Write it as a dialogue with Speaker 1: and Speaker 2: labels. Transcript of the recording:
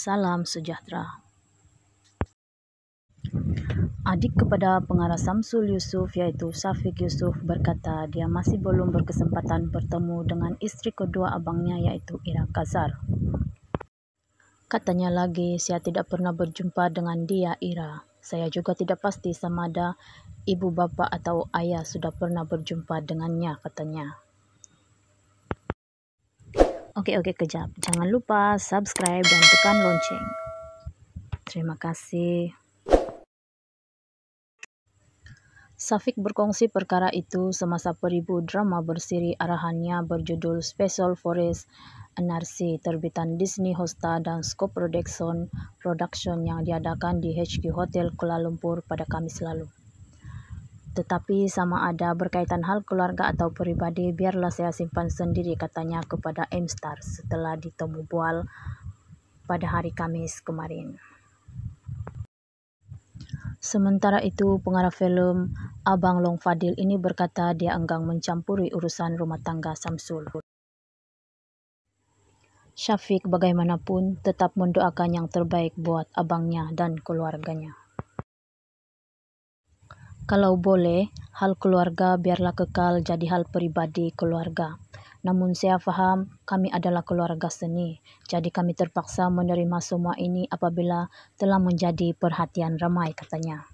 Speaker 1: Salam sejahtera. Adik kepada pengarah Samsul Yusuf iaitu Safiq Yusuf berkata dia masih belum berkesempatan bertemu dengan isteri kedua abangnya iaitu Ira Kazar. Katanya lagi, saya tidak pernah berjumpa dengan dia, Ira. Saya juga tidak pasti sama ada ibu bapa atau ayah sudah pernah berjumpa dengannya, katanya. Oke, oke, kejap. Jangan lupa subscribe dan tekan lonceng. Terima kasih. Safik berkongsi perkara itu semasa peribu drama bersiri arahannya berjudul Special Forest NRC terbitan Disney Hosta dan Scope Production, Production yang diadakan di HQ Hotel Kuala Lumpur pada Kamis lalu. Tetapi sama ada berkaitan hal keluarga atau peribadi, biarlah saya simpan sendiri katanya kepada Mstar setelah ditemu bual pada hari Kamis kemarin. Sementara itu, pengarah film Abang Long Fadil ini berkata dia enggang mencampuri urusan rumah tangga Samsul. Syafiq bagaimanapun tetap mendoakan yang terbaik buat abangnya dan keluarganya. Kalau boleh, hal keluarga biarlah kekal jadi hal peribadi keluarga. Namun saya faham kami adalah keluarga seni, jadi kami terpaksa menerima semua ini apabila telah menjadi perhatian ramai katanya.